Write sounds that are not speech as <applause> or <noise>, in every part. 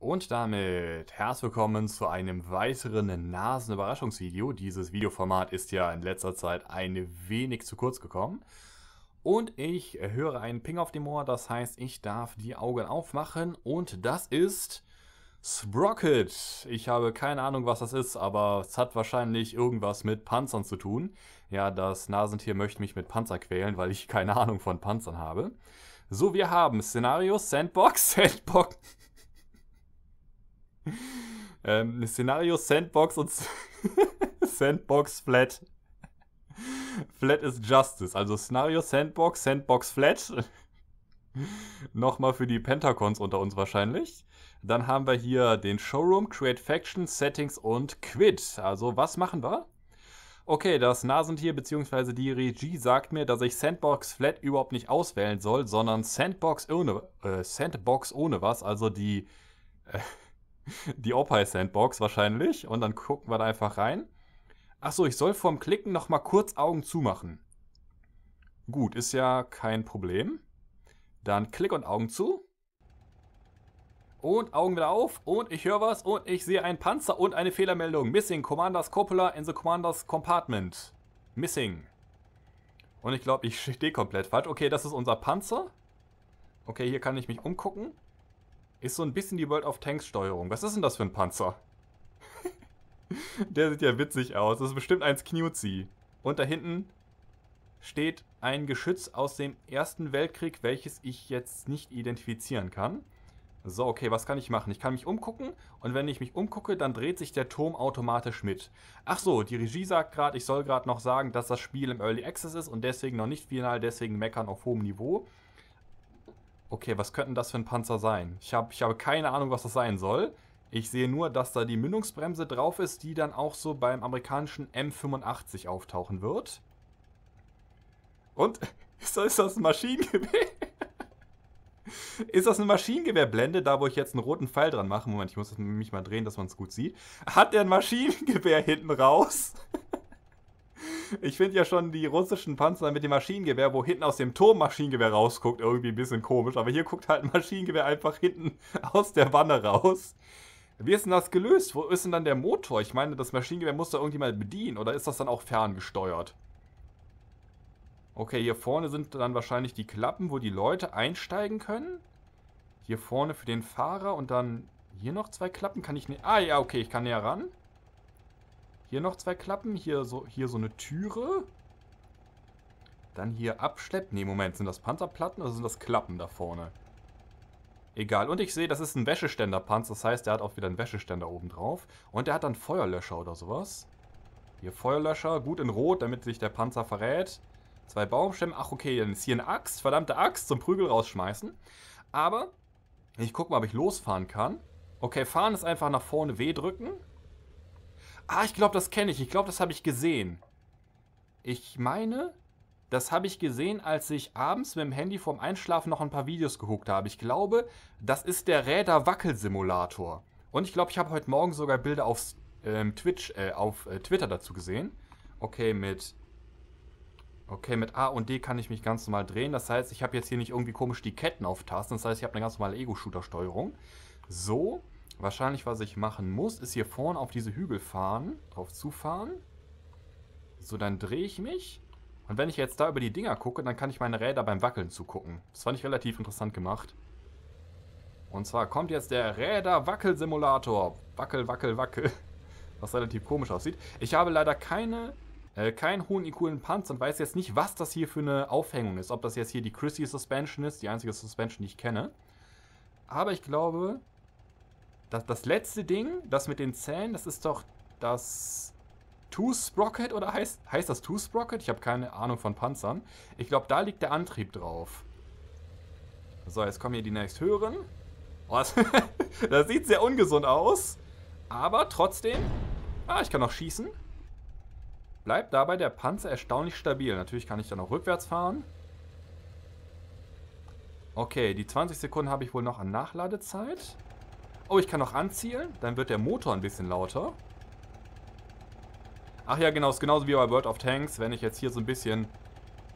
Und damit herzlich willkommen zu einem weiteren Nasenüberraschungsvideo. Dieses Videoformat ist ja in letzter Zeit ein wenig zu kurz gekommen. Und ich höre einen Ping auf dem Ohr, das heißt, ich darf die Augen aufmachen und das ist Sprocket. Ich habe keine Ahnung, was das ist, aber es hat wahrscheinlich irgendwas mit Panzern zu tun. Ja, das Nasentier möchte mich mit Panzer quälen, weil ich keine Ahnung von Panzern habe. So, wir haben Szenario, Sandbox, <laughs> Sandbox... <laughs> ähm, Szenario Sandbox und <laughs> Sandbox Flat. Flat ist Justice. Also Szenario Sandbox, Sandbox Flat. <laughs> Nochmal für die Pentacons unter uns wahrscheinlich. Dann haben wir hier den Showroom, Create Faction, Settings und Quit. Also was machen wir? Okay, das Nasentier bzw. die Regie sagt mir, dass ich Sandbox Flat überhaupt nicht auswählen soll, sondern Sandbox ohne, äh, Sandbox ohne was, also die äh, die Opai sandbox wahrscheinlich. Und dann gucken wir da einfach rein. Achso, ich soll vorm Klicken nochmal kurz Augen zumachen. Gut, ist ja kein Problem. Dann Klick und Augen zu. Und Augen wieder auf. Und ich höre was. Und ich sehe einen Panzer und eine Fehlermeldung. Missing. Commanders Coppola in the Commanders Compartment. Missing. Und ich glaube, ich stehe komplett falsch. Okay, das ist unser Panzer. Okay, hier kann ich mich umgucken. Ist so ein bisschen die World of Tanks Steuerung. Was ist denn das für ein Panzer? <laughs> Der sieht ja witzig aus. Das ist bestimmt eins Knutzi. Und da hinten steht ein Geschütz aus dem Ersten Weltkrieg, welches ich jetzt nicht identifizieren kann. So, okay, was kann ich machen? Ich kann mich umgucken und wenn ich mich umgucke, dann dreht sich der Turm automatisch mit. Ach so, die Regie sagt gerade, ich soll gerade noch sagen, dass das Spiel im Early Access ist und deswegen noch nicht final, deswegen meckern auf hohem Niveau. Okay, was könnten das für ein Panzer sein? Ich, hab, ich habe keine Ahnung, was das sein soll. Ich sehe nur, dass da die Mündungsbremse drauf ist, die dann auch so beim amerikanischen M85 auftauchen wird. Und <laughs> ist das ein Maschinengewehr? <laughs> Ist das eine Maschinengewehrblende, da wo ich jetzt einen roten Pfeil dran mache? Moment, ich muss mich mal drehen, dass man es gut sieht. Hat der ein Maschinengewehr hinten raus? <laughs> Ich finde ja schon die russischen Panzer mit dem Maschinengewehr, wo hinten aus dem Turm Maschinengewehr rausguckt, irgendwie ein bisschen komisch. Aber hier guckt halt ein Maschinengewehr einfach hinten <laughs> aus der Wanne raus. Wie ist denn das gelöst? Wo ist denn dann der Motor? Ich meine, das Maschinengewehr muss da irgendjemand bedienen. Oder ist das dann auch ferngesteuert? Okay, hier vorne sind dann wahrscheinlich die Klappen, wo die Leute einsteigen können. Hier vorne für den Fahrer und dann hier noch zwei Klappen. Kann ich nicht... Ne- ah, ja, okay, ich kann näher ran. Hier noch zwei Klappen. Hier so, hier so eine Türe. Dann hier abschleppt. Ne, Moment. Sind das Panzerplatten oder sind das Klappen da vorne? Egal. Und ich sehe, das ist ein Wäscheständerpanzer. Das heißt, der hat auch wieder einen Wäscheständer oben drauf. Und der hat dann Feuerlöscher oder sowas. Hier Feuerlöscher. Gut in Rot, damit sich der Panzer verrät. Zwei Baumstämme. Ach, okay. Dann ist hier eine Axt. Verdammte Axt zum Prügel rausschmeißen. Aber ich gucke mal, ob ich losfahren kann. Okay, fahren ist einfach nach vorne W drücken. Ah, ich glaube, das kenne ich. Ich glaube, das habe ich gesehen. Ich meine, das habe ich gesehen, als ich abends mit dem Handy vorm Einschlafen noch ein paar Videos geguckt habe. Ich glaube, das ist der Räder-Wackelsimulator. Und ich glaube, ich habe heute Morgen sogar Bilder auf ähm, Twitch, äh, auf äh, Twitter dazu gesehen. Okay, mit. Okay, mit A und D kann ich mich ganz normal drehen. Das heißt, ich habe jetzt hier nicht irgendwie komisch die Ketten auf Tasten. Das heißt, ich habe eine ganz normale Ego-Shooter-Steuerung. So. Wahrscheinlich, was ich machen muss, ist hier vorne auf diese Hügel fahren, drauf zufahren. So, dann drehe ich mich. Und wenn ich jetzt da über die Dinger gucke, dann kann ich meine Räder beim Wackeln zugucken. Das fand ich relativ interessant gemacht. Und zwar kommt jetzt der Räder-Wackelsimulator. Wackel, wackel, wackel. <laughs> Was relativ komisch aussieht. Ich habe leider keine, äh, keinen hohen IQ in Panzer und weiß jetzt nicht, was das hier für eine Aufhängung ist. Ob das jetzt hier die Chrissy Suspension ist, die einzige Suspension, die ich kenne. Aber ich glaube, das, das letzte Ding, das mit den Zähnen, das ist doch das Two Sprocket oder heißt, heißt das Two Sprocket? Ich habe keine Ahnung von Panzern. Ich glaube, da liegt der Antrieb drauf. So, jetzt kommen hier die nächsthöheren. Oh, das, <laughs> das sieht sehr ungesund aus. Aber trotzdem... Ah, ich kann noch schießen. Bleibt dabei der Panzer erstaunlich stabil. Natürlich kann ich dann noch rückwärts fahren. Okay, die 20 Sekunden habe ich wohl noch an Nachladezeit. Oh, ich kann noch anziehen. Dann wird der Motor ein bisschen lauter. Ach ja, genau. Ist genauso wie bei World of Tanks. Wenn ich jetzt hier so ein bisschen...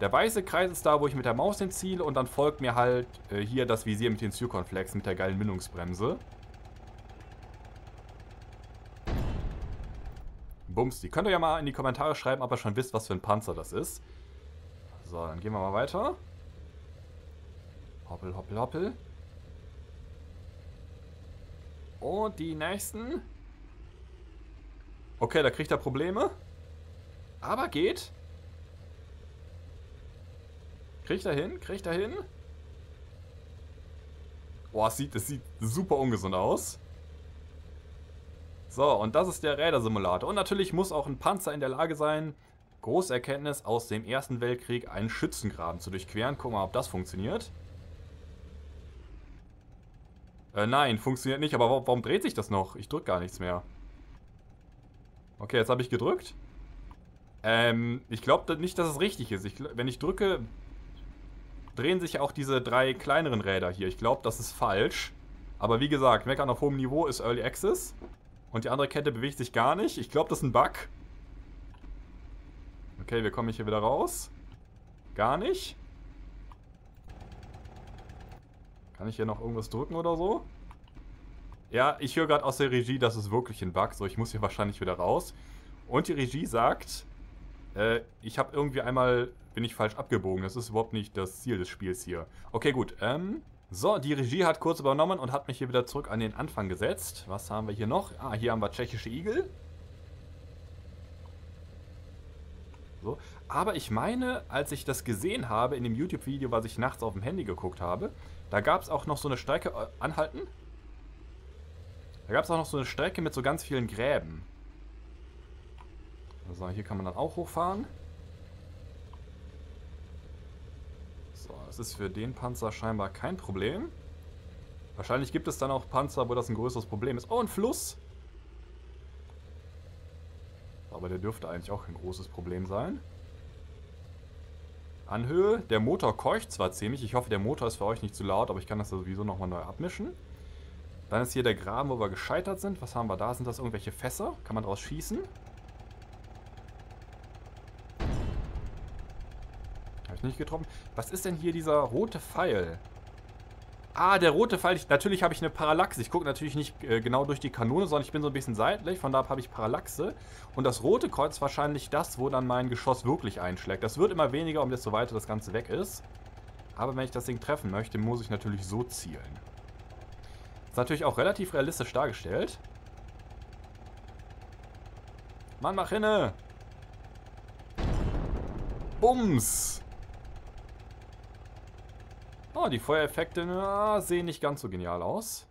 Der weiße Kreis ist da, wo ich mit der Maus hinziele. Und dann folgt mir halt äh, hier das Visier mit den Zirkonflex, mit der geilen Mündungsbremse. Bums. Die könnt ihr ja mal in die Kommentare schreiben, ob ihr schon wisst, was für ein Panzer das ist. So, dann gehen wir mal weiter. Hoppel, hoppel, hoppel. Und die nächsten. Okay, da kriegt er Probleme. Aber geht. Kriegt er hin? Kriegt er hin? Boah, es sieht, es sieht super ungesund aus. So, und das ist der Rädersimulator. Und natürlich muss auch ein Panzer in der Lage sein, Großerkenntnis aus dem Ersten Weltkrieg, einen Schützengraben zu durchqueren. Gucken wir mal, ob das funktioniert. Äh, nein, funktioniert nicht. Aber warum, dreht sich das noch? Ich drücke gar nichts mehr. Okay, jetzt habe ich gedrückt. Ähm, ich glaube nicht, dass es richtig ist. Ich, wenn ich drücke, drehen sich auch diese drei kleineren Räder hier. Ich glaube, das ist falsch. Aber wie gesagt, Meckern auf hohem Niveau ist Early Access. Und die andere Kette bewegt sich gar nicht. Ich glaube, das ist ein Bug. Okay, wir kommen hier wieder raus. Gar nicht. Kann ich hier noch irgendwas drücken oder so? Ja, ich höre gerade aus der Regie, das ist wirklich ein Bug. So, ich muss hier wahrscheinlich wieder raus. Und die Regie sagt, äh, ich habe irgendwie einmal, bin ich falsch abgebogen. Das ist überhaupt nicht das Ziel des Spiels hier. Okay, gut. Ähm, so, die Regie hat kurz übernommen und hat mich hier wieder zurück an den Anfang gesetzt. Was haben wir hier noch? Ah, hier haben wir tschechische Igel. So. Aber ich meine, als ich das gesehen habe in dem YouTube-Video, was ich nachts auf dem Handy geguckt habe, da gab es auch noch so eine Strecke... Äh, anhalten? Da gab es auch noch so eine Strecke mit so ganz vielen Gräben. So, also hier kann man dann auch hochfahren. So, das ist für den Panzer scheinbar kein Problem. Wahrscheinlich gibt es dann auch Panzer, wo das ein größeres Problem ist. Oh, ein Fluss! Aber der dürfte eigentlich auch kein großes Problem sein. Anhöhe. Der Motor keucht zwar ziemlich, ich hoffe der Motor ist für euch nicht zu laut, aber ich kann das da sowieso nochmal neu abmischen. Dann ist hier der Graben, wo wir gescheitert sind. Was haben wir da? Sind das irgendwelche Fässer? Kann man draus schießen? Habe ich nicht getroffen. Was ist denn hier dieser rote Pfeil? Ah, der rote Pfeil. natürlich habe ich eine Parallaxe. Ich gucke natürlich nicht äh, genau durch die Kanone, sondern ich bin so ein bisschen seitlich. Von da habe ich Parallaxe. Und das rote Kreuz ist wahrscheinlich das, wo dann mein Geschoss wirklich einschlägt. Das wird immer weniger, um desto weiter das Ganze weg ist. Aber wenn ich das Ding treffen möchte, muss ich natürlich so zielen. Ist natürlich auch relativ realistisch dargestellt. Mann, mach hinne! Bums! Oh, die Feuereffekte na, sehen nicht ganz so genial aus.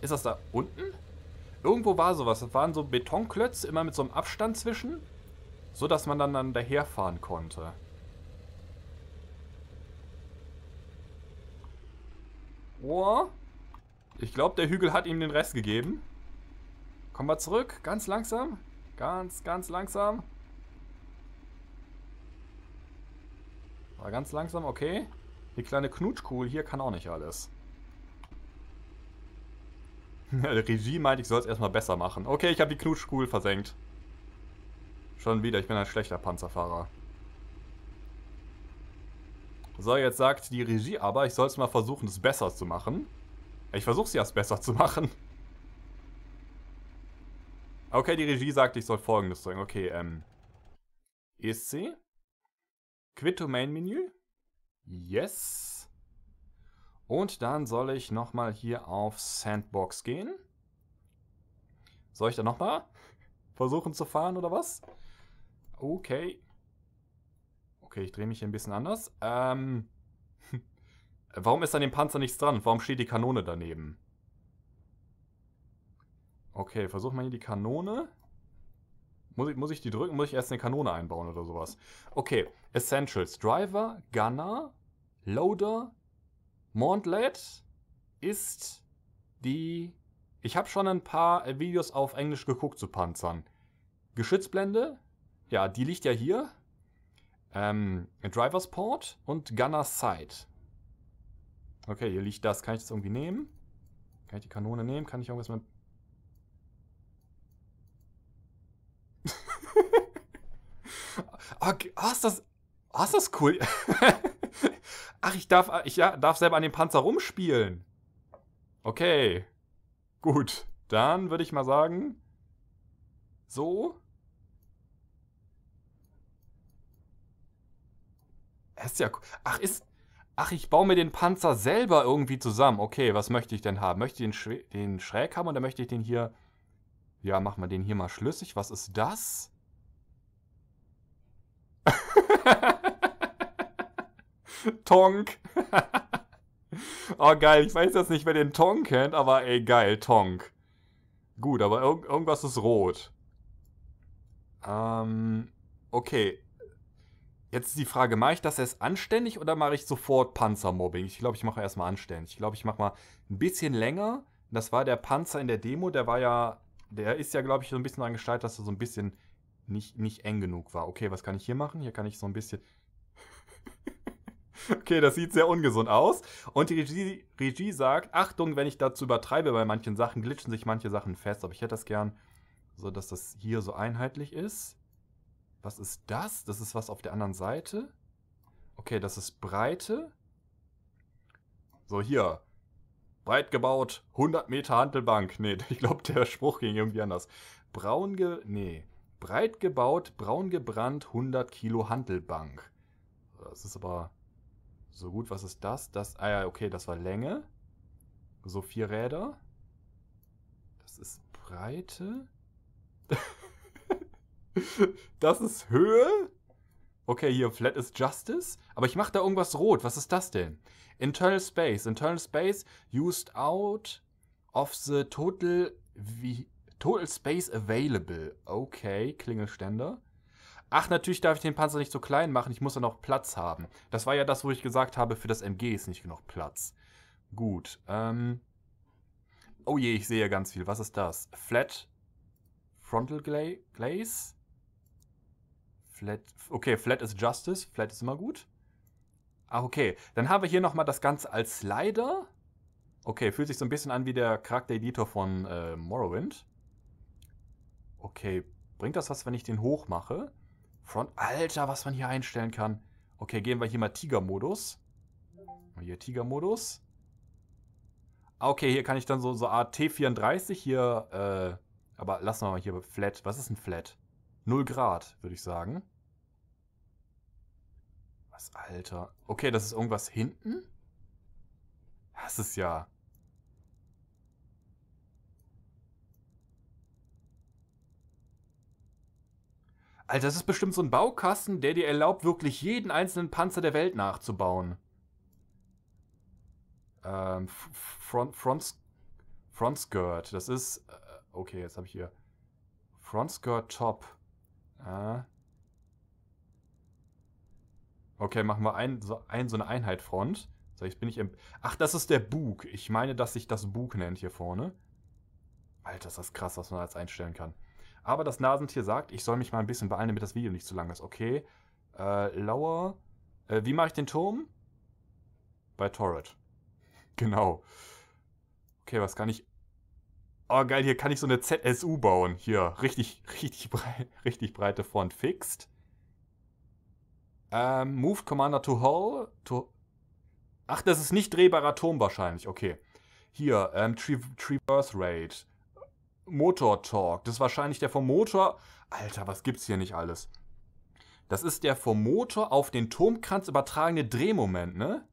Ist das da unten? Irgendwo war sowas. Das waren so Betonklötze, immer mit so einem Abstand zwischen. So, dass man dann, dann daherfahren konnte. Oh. Ich glaube, der Hügel hat ihm den Rest gegeben. Kommen wir zurück. Ganz langsam. Ganz, ganz langsam. Mal ganz langsam, okay. Die kleine Knutschkuhl hier kann auch nicht alles. <laughs> Regie meint, ich soll es erstmal besser machen. Okay, ich habe die Knutschkuhl versenkt. Schon wieder, ich bin ein schlechter Panzerfahrer. So, jetzt sagt die Regie aber, ich soll es mal versuchen, es besser zu machen. Ich versuche es ja, es besser zu machen. Okay, die Regie sagt, ich soll folgendes sagen. Okay, ähm... ESC? Quit Domain Menü. Yes. Und dann soll ich nochmal hier auf Sandbox gehen. Soll ich da nochmal versuchen zu fahren oder was? Okay. Okay, ich drehe mich hier ein bisschen anders. Ähm, <laughs> warum ist an dem Panzer nichts dran? Warum steht die Kanone daneben? Okay, versuch mal hier die Kanone. Muss ich, muss ich die drücken? Muss ich erst eine Kanone einbauen oder sowas? Okay, Essentials. Driver, Gunner, Loader, Mauntlet ist die... Ich habe schon ein paar äh, Videos auf Englisch geguckt zu Panzern. Geschützblende, ja, die liegt ja hier. Ähm, Driver's Port und Gunner's Side. Okay, hier liegt das. Kann ich das irgendwie nehmen? Kann ich die Kanone nehmen? Kann ich irgendwas mit Okay, oh, ist das, oh, ist das cool. <laughs> Ach, ich darf, ich ja, darf selber an dem Panzer rumspielen. Okay. Gut. Dann würde ich mal sagen. So. Ist ja cool. Ach, ist. Ach, ich baue mir den Panzer selber irgendwie zusammen. Okay, was möchte ich denn haben? Möchte ich den, den schräg haben oder möchte ich den hier. Ja, machen wir den hier mal schlüssig. Was ist das? <laughs> Tonk. <laughs> oh, geil. Ich weiß jetzt nicht, wer den Tonk kennt, aber ey, geil. Tonk. Gut, aber irg irgendwas ist rot. Ähm, okay. Jetzt ist die Frage, mache ich das erst anständig oder mache ich sofort Panzermobbing? Ich glaube, ich mache erstmal anständig. Ich glaube, ich mache mal ein bisschen länger. Das war der Panzer in der Demo, der war ja, der ist ja, glaube ich, so ein bisschen angestalt, dass er so ein bisschen nicht, nicht eng genug war. Okay, was kann ich hier machen? Hier kann ich so ein bisschen... <laughs> okay, das sieht sehr ungesund aus. Und die Regie, Regie sagt, Achtung, wenn ich dazu übertreibe bei manchen Sachen, glitschen sich manche Sachen fest. Aber ich hätte das gern so, dass das hier so einheitlich ist. Was ist das? Das ist was auf der anderen Seite. Okay, das ist Breite. So, hier. Breit gebaut, 100 Meter Handelbank. Nee, <laughs> ich glaube, der Spruch ging irgendwie anders. Braun ge... Nee. Breit gebaut, braun gebrannt, 100 Kilo Handelbank. Das ist aber so gut, was ist das? Das, ah ja, okay, das war Länge. So vier Räder. Das ist Breite. <laughs> das ist Höhe. Okay, hier, Flat is Justice. Aber ich mache da irgendwas rot. Was ist das denn? Internal Space. Internal Space used out of the total... Wie, Total Space Available. Okay, Klingelständer. Ach, natürlich darf ich den Panzer nicht so klein machen. Ich muss ja noch Platz haben. Das war ja das, wo ich gesagt habe, für das MG ist nicht genug Platz. Gut. Ähm oh je, ich sehe ja ganz viel. Was ist das? Flat Frontal gla Glaze? Flat. Okay, Flat ist Justice. Flat ist immer gut. Ach, okay. Dann haben wir hier nochmal das Ganze als Slider. Okay, fühlt sich so ein bisschen an wie der Charakter-Editor von äh, Morrowind. Okay, bringt das was, wenn ich den hoch mache? Front, Alter, was man hier einstellen kann. Okay, gehen wir hier mal Tiger-Modus. Hier Tiger-Modus. Ah, okay, hier kann ich dann so, so Art T34 hier, äh, aber lassen wir mal hier Flat. Was ist ein Flat? 0 Grad, würde ich sagen. Was, Alter? Okay, das ist irgendwas hinten? Das ist ja... Alter, also das ist bestimmt so ein Baukasten, der dir erlaubt, wirklich jeden einzelnen Panzer der Welt nachzubauen. Ähm, Front, Front, Front Skirt. Das ist... Äh, okay, jetzt habe ich hier... Front Skirt Top. Ah. Okay, machen wir ein so, ein, so eine Einheit Front. So, jetzt bin ich im... Ach, das ist der Bug. Ich meine, dass sich das Bug nennt hier vorne. Alter, ist das krass, was man da jetzt einstellen kann. Aber das Nasentier sagt, ich soll mich mal ein bisschen beeilen, damit das Video nicht zu lang ist. Okay. Äh, Lower. Äh, wie mache ich den Turm? Bei Torret. <laughs> Genau. Okay, was kann ich. Oh, geil, hier kann ich so eine ZSU bauen. Hier, richtig, <laughs> richtig, brei richtig breite Front. Fixed. Ähm, move Commander to Hull. To Ach, das ist nicht drehbarer Turm wahrscheinlich. Okay. Hier, ähm, Traverse Raid. Motor Talk. Das ist wahrscheinlich der vom Motor. Alter, was gibt's hier nicht alles? Das ist der vom Motor auf den Turmkranz übertragene Drehmoment, ne?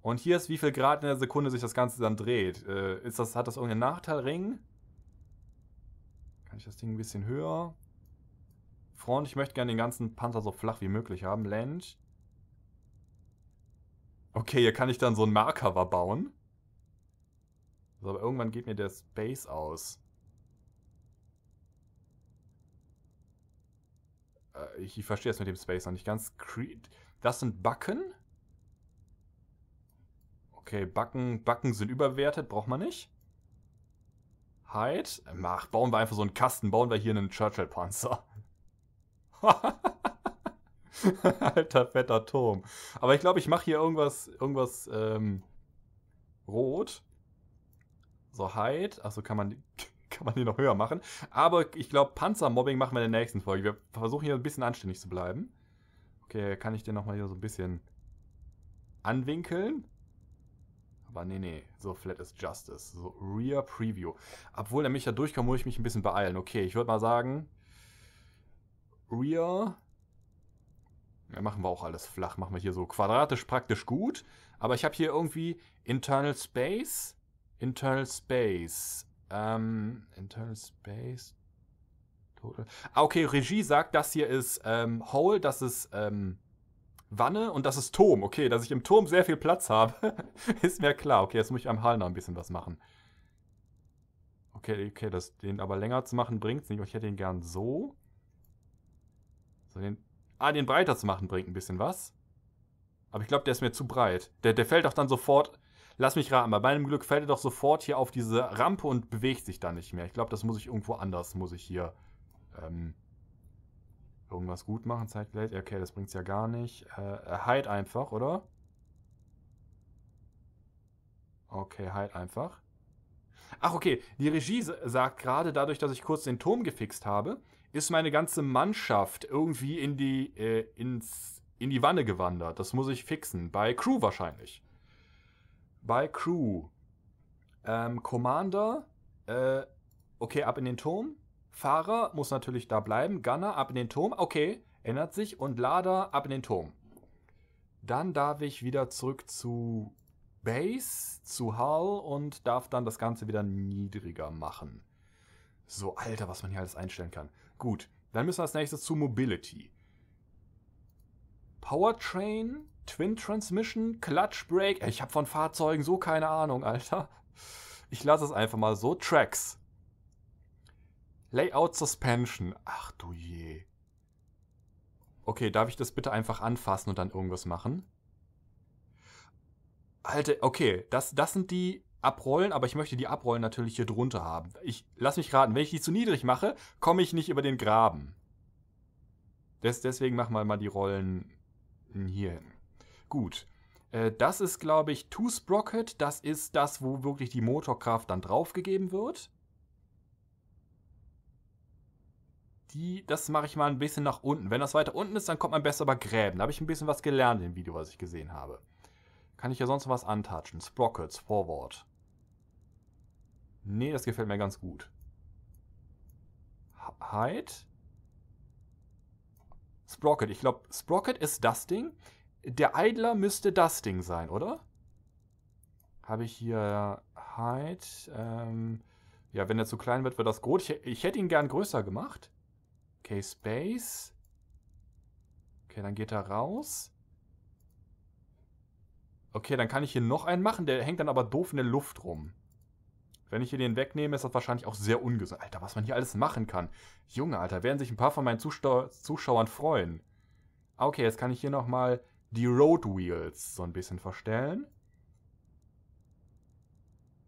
Und hier ist, wie viel Grad in der Sekunde sich das Ganze dann dreht. Äh, ist das, hat das irgendeinen Nachteil? Ring? Kann ich das Ding ein bisschen höher? Front, ich möchte gerne den ganzen Panzer so flach wie möglich haben. Land. Okay, hier kann ich dann so einen Markcover bauen. So, aber irgendwann geht mir der Space aus. Äh, ich, ich verstehe das mit dem Space noch nicht ganz. Das sind Backen? Okay, Backen, Backen sind überwertet, braucht man nicht. Hide? Mach, bauen wir einfach so einen Kasten, bauen wir hier einen Churchill-Panzer. <laughs> Alter fetter Turm. Aber ich glaube, ich mache hier irgendwas, irgendwas ähm, rot so Height. Achso, kann man, <laughs> kann man den noch höher machen. Aber ich glaube, Panzermobbing machen wir in der nächsten Folge. Wir versuchen hier ein bisschen anständig zu bleiben. Okay, kann ich den nochmal hier so ein bisschen anwinkeln? Aber nee, nee. So flat is justice. So rear preview. Obwohl, damit ich da durchkomme, muss ich mich ein bisschen beeilen. Okay, ich würde mal sagen... Rear... Ja, machen wir auch alles flach. Machen wir hier so quadratisch praktisch gut. Aber ich habe hier irgendwie Internal Space Internal Space. Ähm, Internal Space. Total. Ah, okay, Regie sagt, das hier ist ähm, Hole, das ist ähm, Wanne und das ist Turm. Okay, dass ich im Turm sehr viel Platz habe, <laughs> ist mir klar. Okay, jetzt muss ich am Hall noch ein bisschen was machen. Okay, okay, das, den aber länger zu machen bringt's nicht. Ich hätte ihn gern so. so den, ah, den breiter zu machen bringt ein bisschen was. Aber ich glaube, der ist mir zu breit. Der, der fällt auch dann sofort Lass mich raten, bei meinem Glück fällt er doch sofort hier auf diese Rampe und bewegt sich dann nicht mehr. Ich glaube, das muss ich irgendwo anders, muss ich hier ähm, irgendwas gut machen. Zeitgleich, okay, das bringt es ja gar nicht. Äh, hide äh, halt einfach, oder? Okay, halt einfach. Ach, okay, die Regie sagt gerade, dadurch, dass ich kurz den Turm gefixt habe, ist meine ganze Mannschaft irgendwie in die, äh, ins, in die Wanne gewandert. Das muss ich fixen. Bei Crew wahrscheinlich bei Crew. Ähm, Commander, äh, okay, ab in den Turm. Fahrer muss natürlich da bleiben. Gunner, ab in den Turm. Okay, ändert sich. Und Lader, ab in den Turm. Dann darf ich wieder zurück zu Base, zu Hull und darf dann das Ganze wieder niedriger machen. So, Alter, was man hier alles einstellen kann. Gut, dann müssen wir als nächstes zu Mobility. Powertrain Twin Transmission, Clutch Brake. Ich habe von Fahrzeugen so keine Ahnung, Alter. Ich lasse es einfach mal so. Tracks. Layout Suspension. Ach du je. Okay, darf ich das bitte einfach anfassen und dann irgendwas machen? Alter, okay, das, das sind die abrollen, aber ich möchte die abrollen natürlich hier drunter haben. Ich lass mich raten, wenn ich die zu niedrig mache, komme ich nicht über den Graben. Des, deswegen machen wir mal die Rollen hier hin. Gut. Äh, das ist, glaube ich, Two Sprocket. Das ist das, wo wirklich die Motorkraft dann draufgegeben wird. Die, das mache ich mal ein bisschen nach unten. Wenn das weiter unten ist, dann kommt man besser bei Gräben. Da habe ich ein bisschen was gelernt im Video, was ich gesehen habe. Kann ich ja sonst noch was antatschen. Sprockets, Forward. Nee, das gefällt mir ganz gut. Hide. Sprocket. Ich glaube, Sprocket ist das Ding. Der Eidler müsste das Ding sein, oder? Habe ich hier Hide. Ähm, ja, wenn er zu klein wird, wird das groß. Ich, ich hätte ihn gern größer gemacht. Okay, Space. Okay, dann geht er raus. Okay, dann kann ich hier noch einen machen. Der hängt dann aber doof in der Luft rum. Wenn ich hier den wegnehme, ist das wahrscheinlich auch sehr ungesund. Alter, was man hier alles machen kann. Junge, Alter, werden sich ein paar von meinen Zuschau Zuschauern freuen. Ah, okay, jetzt kann ich hier nochmal die Road Wheels so ein bisschen verstellen.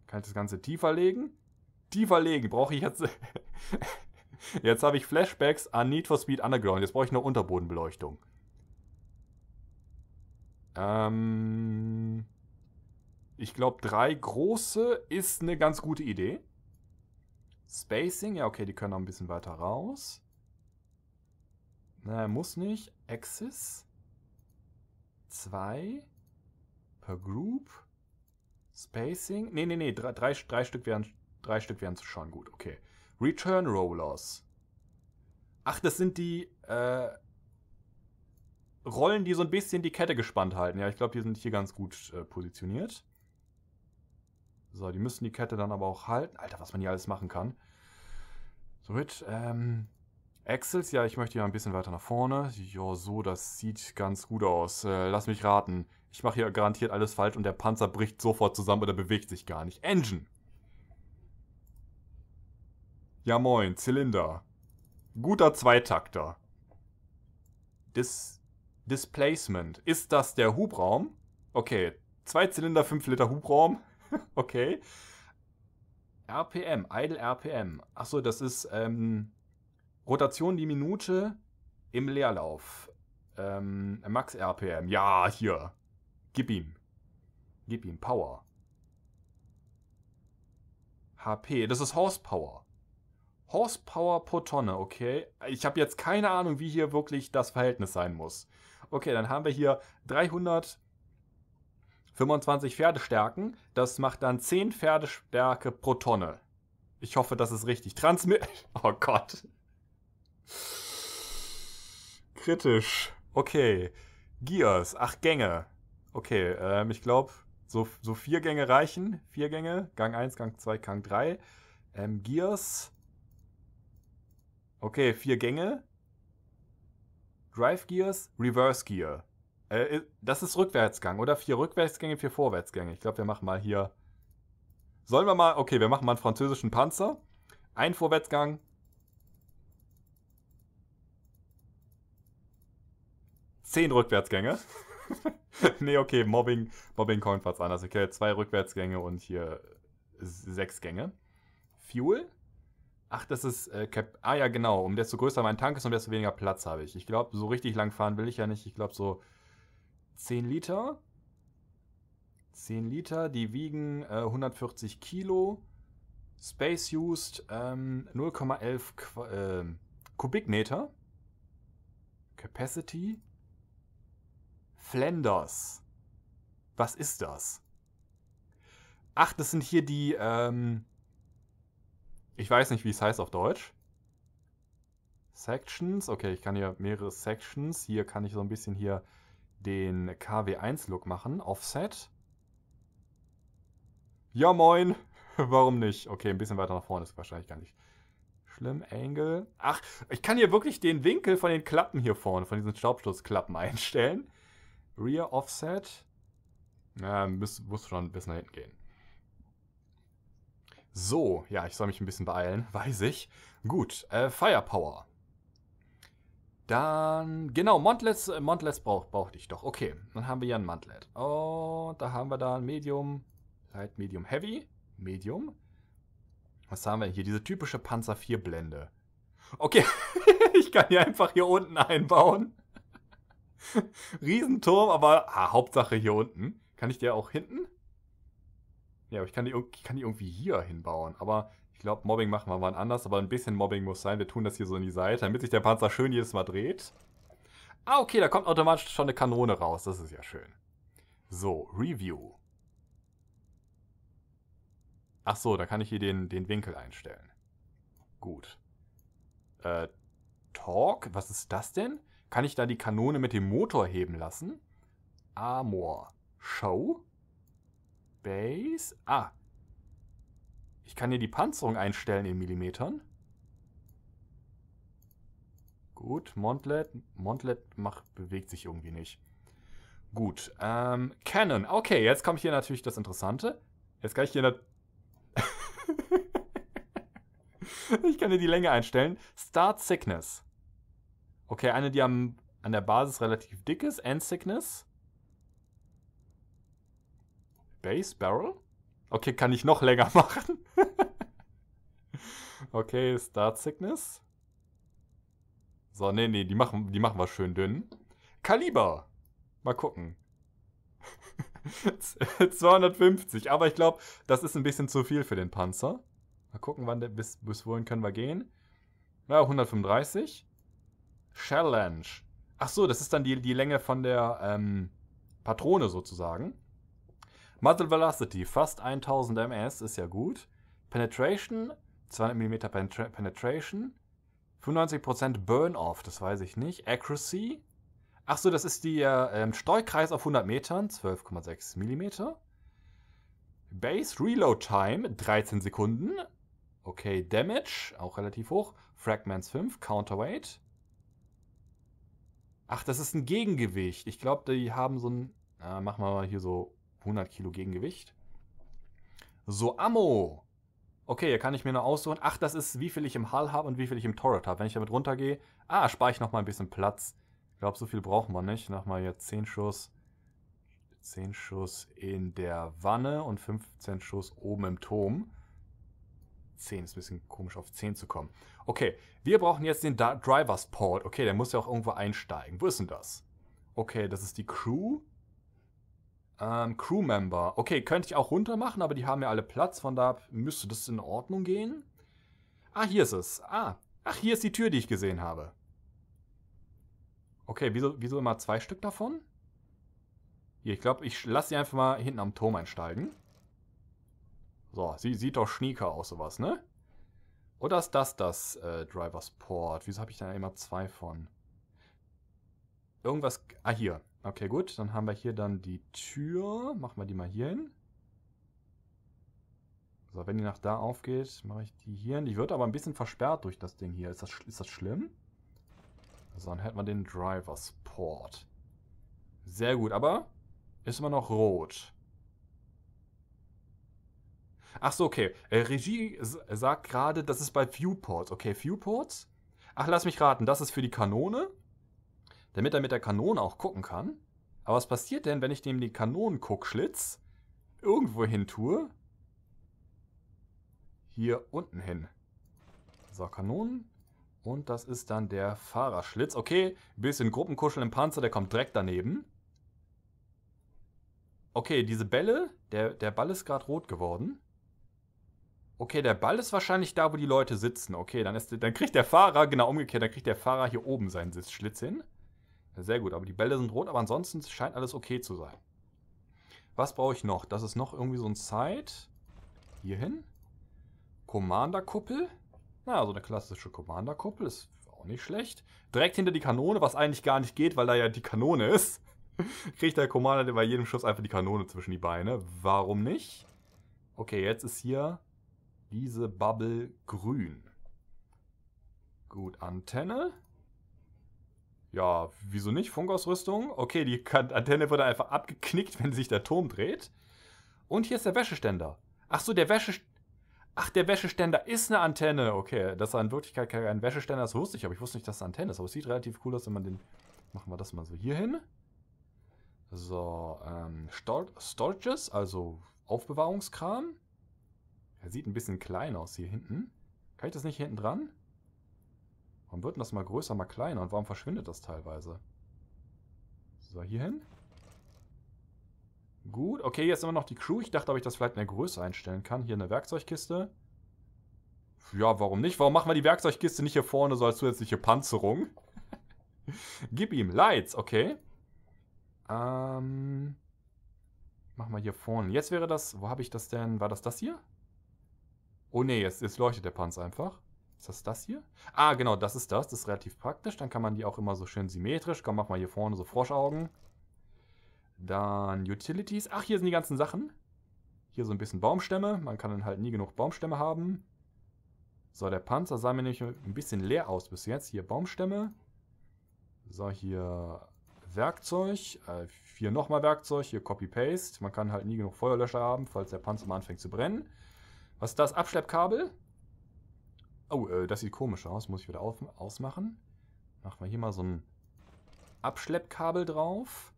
Kann ich das Ganze tiefer legen? Tiefer legen brauche ich jetzt... <laughs> jetzt habe ich Flashbacks an Need for Speed Underground. Jetzt brauche ich eine Unterbodenbeleuchtung. Ähm... Ich glaube, drei große ist eine ganz gute Idee. Spacing, ja okay, die können noch ein bisschen weiter raus. Na, muss nicht. Axis zwei per Group. Spacing. Nee, nee, nee. Drei, drei, drei, Stück wären, drei Stück wären schon gut. Okay. Return Rollers. Ach, das sind die äh, Rollen, die so ein bisschen die Kette gespannt halten. Ja, ich glaube, die sind hier ganz gut äh, positioniert. So, die müssen die Kette dann aber auch halten. Alter, was man hier alles machen kann. So, mit, ähm, Axels, ja, ich möchte ja ein bisschen weiter nach vorne. Ja, so, das sieht ganz gut aus. Äh, lass mich raten. Ich mache hier garantiert alles falsch und der Panzer bricht sofort zusammen oder bewegt sich gar nicht. Engine! Ja moin, Zylinder. Guter Zweitakter. Dis Displacement. Ist das der Hubraum? Okay. Zwei Zylinder, 5 Liter Hubraum. <laughs> okay. RPM, Idle RPM. Achso, das ist, ähm, Rotation die Minute im Leerlauf. Ähm, Max RPM. Ja, hier. Gib ihm. Gib ihm Power. HP. Das ist Horsepower. Horsepower pro Tonne, okay. Ich habe jetzt keine Ahnung, wie hier wirklich das Verhältnis sein muss. Okay, dann haben wir hier 325 Pferdestärken. Das macht dann 10 Pferdestärke pro Tonne. Ich hoffe, das ist richtig. Transmit. <laughs> Oh Gott. Kritisch. Okay. Gears, Ach, Gänge. Okay, ähm, ich glaube, so, so vier Gänge reichen. Vier Gänge. Gang 1, Gang 2, Gang 3. Ähm, Gears. Okay, vier Gänge. Drive Gears, Reverse Gear. Äh, äh das ist Rückwärtsgang, oder? Vier Rückwärtsgänge, vier Vorwärtsgänge. Ich glaube, wir machen mal hier. Sollen wir mal. Okay, wir machen mal einen französischen Panzer. Ein Vorwärtsgang, zehn Rückwärtsgänge. <laughs> nee, okay, Mobbing, Mobbing kommt was anders. Okay, zwei Rückwärtsgänge und hier äh, sechs Gänge. Fuel? Ach, das ist äh, Cap. Ah ja, genau. Um desto größer mein Tank ist, um desto weniger Platz habe ich. Ich glaube, so richtig lang fahren will ich ja nicht. Ich glaube, so 10 Liter. 10 Liter, die wiegen äh, 140 Kilo. Space used ähm, 0,11 äh, Kubikmeter. Capacity Flanders. Was ist das? Ach, das sind hier die, ähm, ich weiß nicht, wie es heißt auf Deutsch. Sections, okay, ich kann hier mehrere Sections. Hier kann ich so ein bisschen hier den KW1-Look machen, Offset. Ja, moin. <laughs> Warum nicht? Okay, ein bisschen weiter nach vorne ist wahrscheinlich gar nicht schlimm. Angle. Ach, ich kann hier wirklich den Winkel von den Klappen hier vorne, von diesen Staubschlussklappen <laughs> einstellen. Rear Offset. Ja, muss, muss schon bis nach hinten gehen. So, ja, ich soll mich ein bisschen beeilen, <laughs> weiß ich. Gut, äh, Firepower. Dann, genau, Montlets äh, Montlet brauch, brauchte ich doch. Okay, dann haben wir ja ein Montlet. Und oh, da haben wir dann Medium, Light, Medium, Heavy, Medium. Was haben wir hier? Diese typische Panzer 4 Blende. Okay, <laughs> ich kann die einfach hier unten einbauen. <laughs> Riesenturm, aber ah, Hauptsache hier unten. Kann ich dir auch hinten? Ja, aber ich kann die, ich kann die irgendwie hier hinbauen. Aber ich glaube, Mobbing machen wir mal anders. Aber ein bisschen Mobbing muss sein. Wir tun das hier so in die Seite, damit sich der Panzer schön jedes Mal dreht. Ah, okay, da kommt automatisch schon eine Kanone raus. Das ist ja schön. So, Review. Ach so, da kann ich hier den, den Winkel einstellen. Gut. Äh, Talk? Was ist das denn? Kann ich da die Kanone mit dem Motor heben lassen? Armor. Show. Base. Ah. Ich kann hier die Panzerung einstellen in Millimetern. Gut, Montlet. Montlet macht, bewegt sich irgendwie nicht. Gut, ähm, Cannon. Okay, jetzt kommt hier natürlich das Interessante. Jetzt kann ich hier... <laughs> ich kann hier die Länge einstellen. Start Sickness. Okay, eine, die am, an der Basis relativ dick ist. End Sickness. Base Barrel. Okay, kann ich noch länger <laughs> machen. okay, Start Sickness. So, nee, nee, die machen, die machen wir schön dünn. Kaliber. Mal gucken. 250, <laughs> aber ich glaube, das ist ein bisschen zu viel für den Panzer. Mal gucken, wann der, bis, bis wohin können wir gehen. Ja, 135. Challenge. Ach so, das ist dann die, die Länge von der ähm, Patrone sozusagen. Muzzle Velocity, fast 1000 ms, ist ja gut. Penetration, 200 mm Penetra Penetration. 95% Burn-Off, das weiß ich nicht. Accuracy. Ach so, das ist der äh, ähm, Steuerkreis auf 100 Metern, 12,6 mm. Base Reload Time, 13 Sekunden. Okay, Damage, auch relativ hoch. Fragments 5, Counterweight. Ach, das ist ein Gegengewicht. Ich glaube, die haben so ein. Na, machen wir mal hier so 100 Kilo Gegengewicht. So, Ammo. Okay, hier kann ich mir noch aussuchen. Ach, das ist, wie viel ich im Hull habe und wie viel ich im Torret habe. Wenn ich damit runtergehe. Ah, spare ich nochmal ein bisschen Platz. Ich glaube, so viel brauchen wir nicht. Nochmal jetzt 10 Schuss. 10 Schuss in der Wanne und 15 Schuss oben im Turm. 10. Ist ein bisschen komisch, auf 10 zu kommen. Okay, wir brauchen jetzt den Drivers Port. Okay, der muss ja auch irgendwo einsteigen. Wo ist denn das? Okay, das ist die Crew. Ähm, Member. Okay, könnte ich auch runter machen, aber die haben ja alle Platz. Von da müsste das in Ordnung gehen. Ah, hier ist es. Ah, ach, hier ist die Tür, die ich gesehen habe. Okay, wieso, wieso immer zwei Stück davon? Hier, ich glaube, ich lasse sie einfach mal hinten am Turm einsteigen. So, sie sieht doch schnieker aus, sowas, ne? Oder ist das das äh, Driver's Port? Wieso habe ich da immer zwei von? Irgendwas... Ah, hier. Okay, gut. Dann haben wir hier dann die Tür. Machen wir die mal hier hin. So, wenn die nach da aufgeht, mache ich die hier hin. Die wird aber ein bisschen versperrt durch das Ding hier. Ist das, ist das schlimm? So, dann hätten wir den Driver's Port. Sehr gut, aber ist immer noch rot. Ach so, okay. Äh, Regie sagt gerade, das ist bei Viewports. Okay, Viewports? Ach, lass mich raten, das ist für die Kanone, damit er mit der Kanone auch gucken kann. Aber was passiert denn, wenn ich dem den Kanonenguckschlitz irgendwo hin tue? Hier unten hin. So, Kanonen. Und das ist dann der Fahrerschlitz. Okay, bisschen Gruppenkuscheln im Panzer, der kommt direkt daneben. Okay, diese Bälle, der, der Ball ist gerade rot geworden. Okay, der Ball ist wahrscheinlich da, wo die Leute sitzen. Okay, dann, ist, dann kriegt der Fahrer, genau umgekehrt, dann kriegt der Fahrer hier oben seinen Sitzschlitz hin. sehr gut, aber die Bälle sind rot, aber ansonsten scheint alles okay zu sein. Was brauche ich noch? Das ist noch irgendwie so ein Side. Hier hin. Commander-Kuppel. Na, so also eine klassische Commander-Kuppel. Ist auch nicht schlecht. Direkt hinter die Kanone, was eigentlich gar nicht geht, weil da ja die Kanone ist. <laughs> Kriegt der Commander bei jedem Schuss einfach die Kanone zwischen die Beine. Warum nicht? Okay, jetzt ist hier diese Bubble grün. Gut, Antenne. Ja, wieso nicht? Funkausrüstung. Okay, die Antenne wird einfach abgeknickt, wenn sich der Turm dreht. Und hier ist der Wäscheständer. Ach so, der Wäscheständer. Ach, der Wäscheständer ist eine Antenne. Okay, das ist in Wirklichkeit kein Wäscheständer. Das wusste ich, aber ich wusste nicht, dass es eine Antenne ist. Aber es sieht relativ cool aus, wenn man den... Machen wir das mal so hier hin. So, ähm, Stor Storges, also Aufbewahrungskram. Er sieht ein bisschen klein aus hier hinten. Kann ich das nicht hinten dran? Warum wird denn das mal größer, mal kleiner? Und warum verschwindet das teilweise? So, hier hin. Gut, okay, jetzt immer noch die Crew. Ich dachte, ob ich das vielleicht in der Größe einstellen kann. Hier eine Werkzeugkiste. Ja, warum nicht? Warum machen wir die Werkzeugkiste nicht hier vorne so als zusätzliche Panzerung? <laughs> Gib ihm Lights, okay. Ähm, machen wir hier vorne. Jetzt wäre das, wo habe ich das denn? War das das hier? Oh ne, jetzt, jetzt leuchtet der Panzer einfach. Ist das das hier? Ah, genau, das ist das. Das ist relativ praktisch. Dann kann man die auch immer so schön symmetrisch. Komm, mach mal hier vorne so Froschaugen. Dann Utilities. Ach, hier sind die ganzen Sachen. Hier so ein bisschen Baumstämme. Man kann dann halt nie genug Baumstämme haben. So, der Panzer sah mir nämlich ein bisschen leer aus bis jetzt. Hier Baumstämme. So, hier Werkzeug. Äh, hier nochmal Werkzeug. Hier Copy-Paste. Man kann halt nie genug Feuerlöscher haben, falls der Panzer mal anfängt zu brennen. Was ist das? Abschleppkabel? Oh, äh, das sieht komisch aus. Muss ich wieder auf, ausmachen. Machen wir hier mal so ein Abschleppkabel drauf.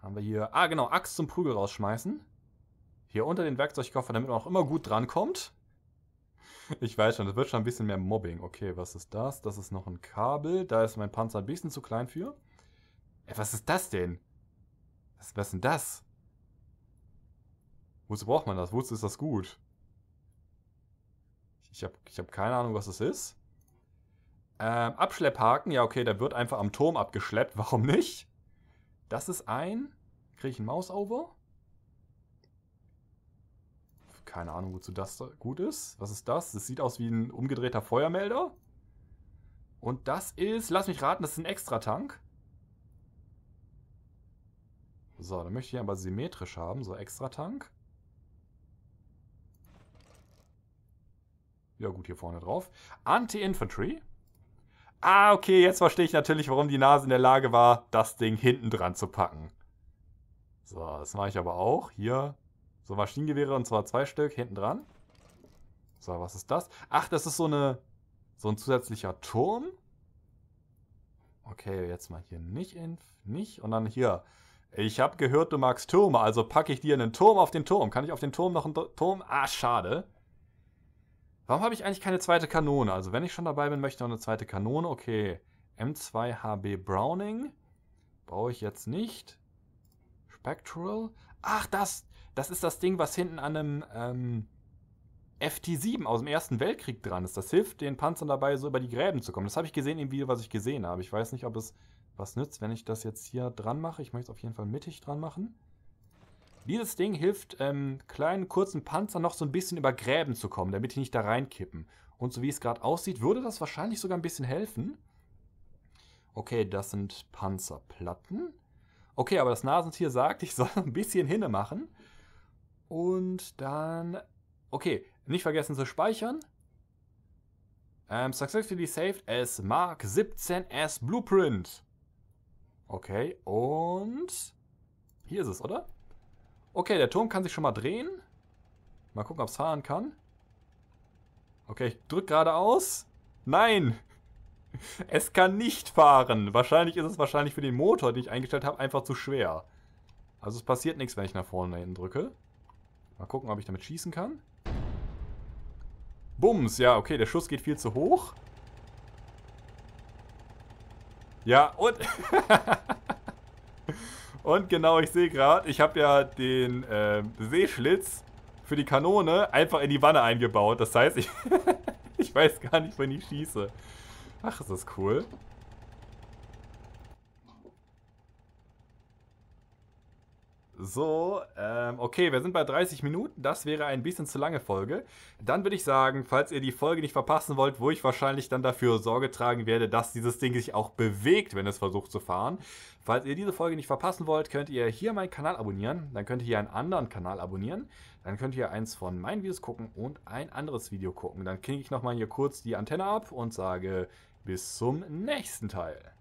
Haben wir hier... Ah, genau. Axt zum Prügel rausschmeißen. Hier unter den Werkzeugkoffer, damit man auch immer gut drankommt. Ich weiß schon, das wird schon ein bisschen mehr Mobbing. Okay, was ist das? Das ist noch ein Kabel. Da ist mein Panzer ein bisschen zu klein für. Ey, was ist das denn? Was, was ist denn das? Wozu braucht man das? Wozu ist das gut? Ich habe ich hab keine Ahnung, was das ist. Ähm, Abschlepphaken, ja okay, der wird einfach am Turm abgeschleppt, <laughs> warum nicht? Das ist ein... Kriege ich ein over Keine Ahnung, wozu das gut ist. Was ist das? Das sieht aus wie ein umgedrehter Feuermelder. Und das ist, lass mich raten, das ist ein Extra-Tank. So, dann möchte ich aber symmetrisch haben, so Extra-Tank. Ja gut, hier vorne drauf. Anti-Infantry. Ah, okay, jetzt verstehe ich natürlich, warum die Nase in der Lage war, das Ding hinten dran zu packen. So, das mache ich aber auch. Hier so Maschinengewehre und zwar zwei Stück hinten dran. So, was ist das? Ach, das ist so eine so ein zusätzlicher Turm. Okay, jetzt mal hier nicht in, nicht und dann hier. Ich habe gehört, du magst Türme, also packe ich dir einen Turm auf den Turm. Kann ich auf den Turm noch einen Turm? Ah, schade. Warum habe ich eigentlich keine zweite Kanone? Also wenn ich schon dabei bin, möchte ich noch eine zweite Kanone. Okay, M2HB Browning brauche ich jetzt nicht. Spectral. Ach, das, das ist das Ding, was hinten an einem ähm, FT7 aus dem Ersten Weltkrieg dran ist. Das hilft den Panzern dabei, so über die Gräben zu kommen. Das habe ich gesehen im Video, was ich gesehen habe. Ich weiß nicht, ob es was nützt, wenn ich das jetzt hier dran mache. Ich möchte es auf jeden Fall mittig dran machen. Dieses Ding hilft ähm, kleinen, kurzen Panzern noch so ein bisschen über Gräben zu kommen, damit die nicht da reinkippen. Und so wie es gerade aussieht, würde das wahrscheinlich sogar ein bisschen helfen. Okay, das sind Panzerplatten. Okay, aber das Nasentier sagt, ich soll <laughs> ein bisschen hinne machen. Und dann... Okay, nicht vergessen zu speichern. Um, ähm, successfully saved as Mark 17S Blueprint. Okay, und... Hier ist es, oder? Okay, der Turm kann sich schon mal drehen. Mal gucken, ob es fahren kann. Okay, ich drücke geradeaus. Nein! <laughs> Es kann nicht fahren. Wahrscheinlich ist es wahrscheinlich für den Motor, den ich eingestellt habe, einfach zu schwer. Also es passiert nichts, wenn ich nach vorne hinten drücke. Mal gucken, ob ich damit schießen kann. Bums, ja, okay, der Schuss geht viel zu hoch. Ja, und... <laughs> <laughs> Und genau, ich sehe gerade, ich habe ja den äh, Seeschlitz für die Kanone einfach in die Wanne eingebaut. Das heißt, ich, <laughs> ich weiß gar nicht, wann ich schieße. Ach, ist das cool. So, ähm, okay, wir sind bei 30 Minuten. Das wäre ein bisschen zu lange Folge. Dann würde ich sagen, falls ihr die Folge nicht verpassen wollt, wo ich wahrscheinlich dann dafür Sorge tragen werde, dass dieses Ding sich auch bewegt, wenn es versucht zu fahren. Falls ihr diese Folge nicht verpassen wollt, könnt ihr hier meinen Kanal abonnieren. Dann könnt ihr hier einen anderen Kanal abonnieren. Dann könnt ihr eins von meinen Videos gucken und ein anderes Video gucken. Dann klinge ich nochmal hier kurz die Antenne ab und sage bis zum nächsten Teil.